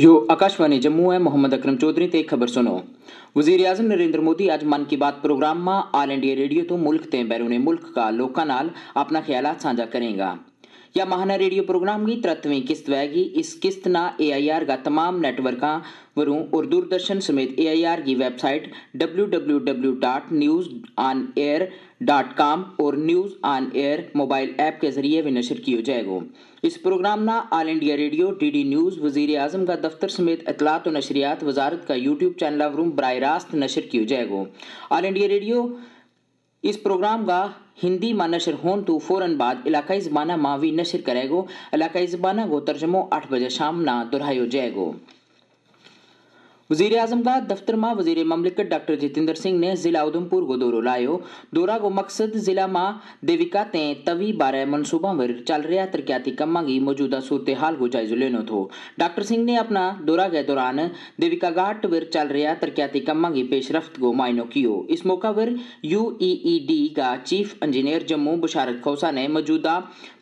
यो आकाशवाणी जम्मू है मोहम्मद अकरम चौधरी ते खबर सुनो वजीर आजम नरेंद्र मोदी अज मन की बात प्रोग्राम में आल इंडिया रेडियो तो मुल्क ते बैरूने मुल्क का लोगों अपना ख्याल साझा करेगा या महाना रेडियो प्रोग्राम की किस्त वैगी इस किस्त ना ए आई आर का तमाम नेटवर्क वरुँ और दूरदर्शन समेत ए आई आर की वेबसाइट कॉम और news on air mobile app के जरिए भी नशर किया जाएगा इस प्रोग्राम ना all India radio D D news वजीर आजम का दफ्तर समेत इतलात और नशरियात वजारत का यूट्यूब चैनल वरुँ बर रास्त नशर किया जाएगा ऑल इंडिया रेडियो इस प्रोग्राम का हिंदी में नशर होने तो फौरन बाद इलाकाई जबाना माँ भी नशर करेगो इलाकाई जबाना को तर्जमो आठ बजे शाम ना दोहरायो जाएगा वजीर अजम का दफ्तर माँ वजीर ममलिकत डॉक्टर जितेंद्र सिंह ने जिला उधमपुर को दौरा लाया दौरा को मकसद जिला माँ देविका ते तवी बारे मनसूबा वर चल रहा तरक्याती कमां की मौजूदा सूरत हाल को जायजो लेना थो डॉक्टर सिंह ने अपना दौरा के दौरान देविका घाट वर चल रहा तरक्याती कमां की पेशरफ्त को मायनो कियो इस मौका पर यू ई ई डी का चीफ इंजीनियर जम्मू बुशारत खौसा ने मौजूदा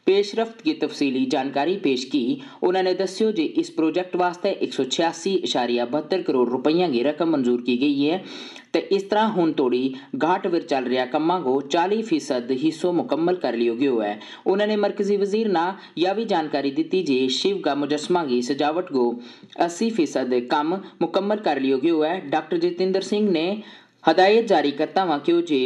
पेशरफ्त की तफसीली जानकारी पेश की उन्होंने दस्यो जे इस प्रोजेक्ट वास्ते एक सौ छियासी इशारिया बहत्तर करोड़ रुपया की रकम मंजूर की गई है तो इस तरह हूँ तोड़ी घाट विर चल रहा कमां को चाली फीसद हिस्सों मुकम्मल कर लियो गयो है उन्होंने मरकजी वजीर ना यह भी जानकारी दी जे शिव का मुजस्मा की सजावट को अस्सी फीसद कम मुकम्मल कर लियो गयो है डॉक्टर जितेंद्र सिंह ने हदायत जारी करता वहाँ क्यों जे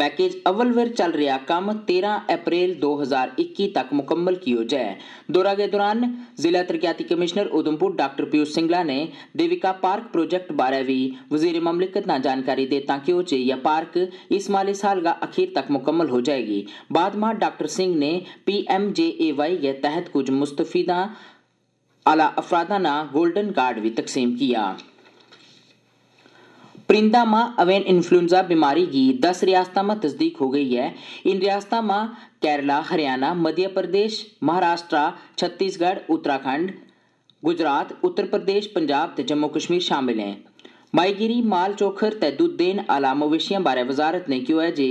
पैकेज अव्वल वर चल रहा कम 13 अप्रैल 2021 तक मुकम्मल किया जाए दौरा के दौरान जिला तरक्याती कमिश्नर उधमपुर डॉक्टर पीयूष सिंगला ने देविका पार्क प्रोजेक्ट बारे भी वजीर ममलिकत न जानकारी दे ताकि हो यह पार्क इस माली साल का अखीर तक मुकम्मल हो जाएगी बाद में डॉक्टर सिंह ने P M J A Y के तहत कुछ मुस्तफीदा आला अफराधा ना गोल्डन कार्ड भी तकसीम किया परिंदा मां अवेन इन्फ्लुएंजा बीमारी की दस रियासतों में तस्दीक हो गई है इन रियासतों में केरला हरियाणा मध्य प्रदेश महाराष्ट्र छत्तीसगढ़ उत्तराखंड गुजरात उत्तर प्रदेश पंजाब ते जम्मू कश्मीर शामिल हैं मायगिरी माल चोखर ते दूध देने आला मवेशियों बारे वजारत ने क्यों है जे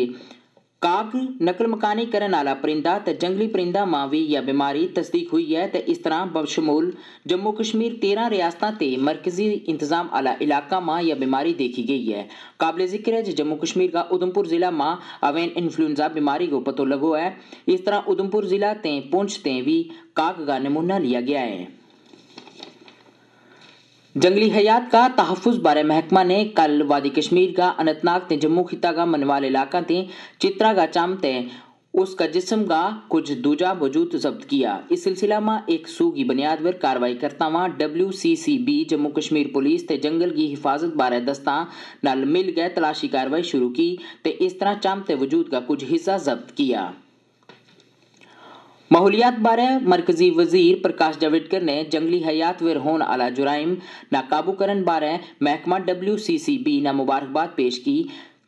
ਕਾਂ की नकल मकानी ਕਰਨ ਵਾਲਾ ਪਰਿੰਦਾ ਤੇ ਜੰਗਲੀ ਪਰਿੰਦਾ ਮਾਵੀ ਜਾਂ ਬਿਮਾਰੀ ਤਸਦੀਕ ਹੋਈ ਹੈ ਤੇ ਇਸ ਤਰ੍ਹਾਂ ਬਵਸ਼ਮੂਲ ਜੰਮੂ ਕਸ਼ਮੀਰ 13 ਰਿਆਸਤਾਂ ਤੇ ਮਰਕਜ਼ੀ ਇੰਤਜ਼ਾਮ ਵਾਲਾ ਇਲਾਕਾ ਮਾਂ ਜਾਂ ਬਿਮਾਰੀ ਦੇਖੀ ਗई है काबिल जिक्र है जम्मू कश्मीर का उधमपुर जिला मां अवेन इन्फ्लुएंजा बीमारी को पतो लगो है इस तरह उधमपुर जिला ते पुंछ ते भी काग का नमूना लिया गया है जंगली हयात का तहफुज़ बारे महकमा ने कल वादी कश्मीर का अनंतनाग ते जम्मू खिता का मनवाल इलाका ते चित्रा का चाम ते उसका जिसम का कुछ दूजा वजूद जब्त किया इस सिलसिला में एक सू की बुनियाद पर कार्रवाई करता हुआ W C C B Jammu Kashmir police ते जंगल की हिफाजत बारे दस्ता नाल मिल गए तलाशी कार्रवाई शुरू की ते इस तरह चाम ते वजूद का कुछ हिस्सा जब्त किया माहौलियात बारे मरकजी वजीर प्रकाश जावेडकर ने जंगली हयात वर होन आला जुराइम नाकाबू करने बारे महकमा डब्ल्यू सी सी बी ना मुबारकबाद पेश की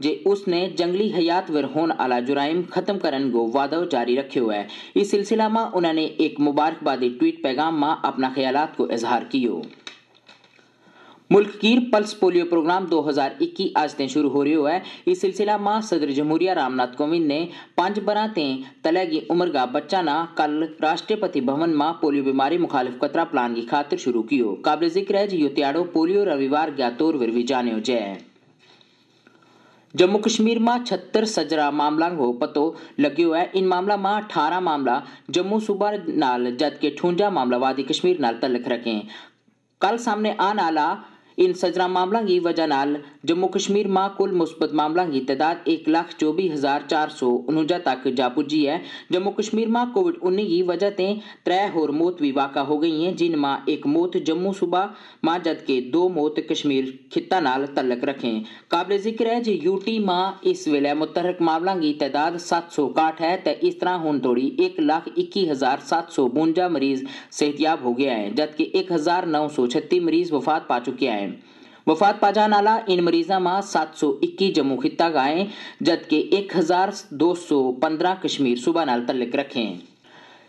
जे उसने जंगली हयात वर होन आला जुराइम खत्म करने को वादो जारी रखियो है इस सिलसिला में उन्होंने एक मुबारकबादी ट्वीट पैगाम में अपना ख्यालात को इजहार किया मुल्क कीर पल्स पोलियो प्रोग्राम 2021 आज ते शुरू हो रही है इस सिलसिला में सदर जमहूरिया रामनाथ कोविंद ने पांच बरा ते तले की उम्र का बच्चा ना कल राष्ट्रपति भवन में पोलियो बीमारी मुखालिफ कतरा प्लान की खातिर शुरू कियो काबिल जिक्र है जो त्याड़ो पोलियो रविवार ज्ञात तौर पर भी जाने जाए जम्मू कश्मीर में छत्तर सजरा मामला को पतो लगो है इन मामला में अठारह मामला जम्मू सूबा नाल जबकि ठूंजा मामला वादी कश्मीर नाल तलक रखें कल सामने आने आला इन सजरा मामलों की वजह न जम्मू कश्मीर मां कुल मुस्बत मामला की तादाद एक लाख चौबीस हजार चार सौ उन्जा तक जा पुजी है जम्मू कश्मीर मां कोविड उन्नी की वजह से त्रै होर मौत भी वाका हो गई है जिन मां एक मौत जम्मू सूबा मां जबकि दो मौत कश्मीर खिता नाल तलक रखें काबिल जिक्र है जी यूटी मां इस वेले मुतहरक मामलों की तादाद सत्त सौ काठ है तो इस तरह हूं तोड़ी एक लाख इक्की हजार सत्त सौ बवंजा मरीज सेहतियाब हो गया है जबकि एक हजार नौ सौ छत्तीस मरीज वफात पा चुके हैं वफात पा जाने नाला इन मरीजों में सात सौ इक्की जम्मू खिता गाएँ जबकि एक हज़ार दो सौ पंद्रह कश्मीर सूबा नाल तलक रखे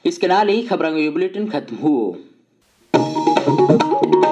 इसके नाल ही खबर बुलेटिन खत्म हुआ